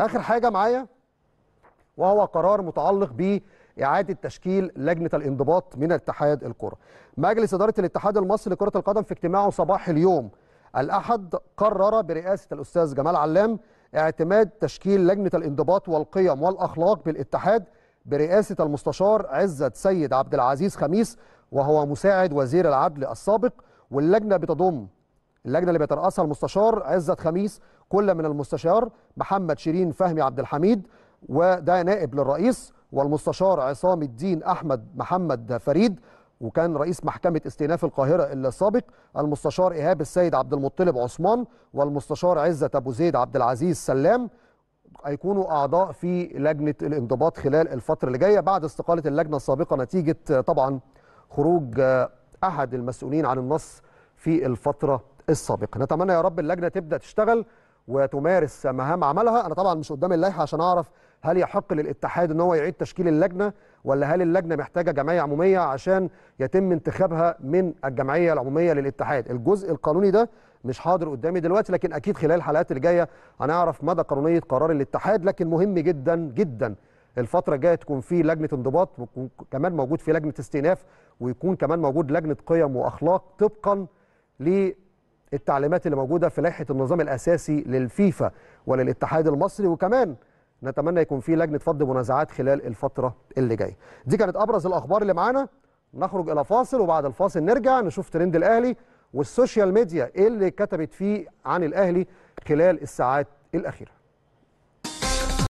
اخر حاجه معايا وهو قرار متعلق ب إعادة تشكيل لجنة الانضباط من اتحاد الكرة مجلس إدارة الاتحاد المصري لكرة القدم في اجتماعه صباح اليوم الأحد قرر برئاسة الأستاذ جمال علام اعتماد تشكيل لجنة الانضباط والقيم والأخلاق بالاتحاد برئاسة المستشار عزت سيد عبد العزيز خميس وهو مساعد وزير العدل السابق واللجنة بتضم اللجنه اللي بيترأسها المستشار عزت خميس كل من المستشار محمد شيرين فهمي عبد الحميد وده نائب للرئيس والمستشار عصام الدين احمد محمد فريد وكان رئيس محكمة استئناف القاهرة السابق المستشار إيهاب السيد عبد المطلب عثمان والمستشار عزة أبو زيد عبد العزيز سلام هيكونوا أعضاء في لجنة الانضباط خلال الفترة اللي جاية بعد استقالة اللجنة السابقة نتيجة طبعا خروج أحد المسؤولين عن النص في الفترة السابقه نتمنى يا رب اللجنه تبدا تشتغل وتمارس مهام عملها انا طبعا مش قدام اللائحه عشان اعرف هل يحق للاتحاد ان هو يعيد تشكيل اللجنه ولا هل اللجنه محتاجه جمعيه عموميه عشان يتم انتخابها من الجمعيه العموميه للاتحاد الجزء القانوني ده مش حاضر قدامي دلوقتي لكن اكيد خلال الحلقات اللي جايه هنعرف مدى قانونيه قرار الاتحاد لكن مهم جدا جدا الفتره الجايه تكون في لجنه انضباط وكمان موجود في لجنه استئناف ويكون كمان موجود لجنه قيم واخلاق طبقا ل التعليمات اللي موجوده في لائحه النظام الاساسي للفيفا وللاتحاد المصري وكمان نتمنى يكون في لجنه فض منازعات خلال الفتره اللي جايه. دي كانت ابرز الاخبار اللي معانا نخرج الى فاصل وبعد الفاصل نرجع نشوف ترند الاهلي والسوشيال ميديا اللي كتبت فيه عن الاهلي خلال الساعات الاخيره.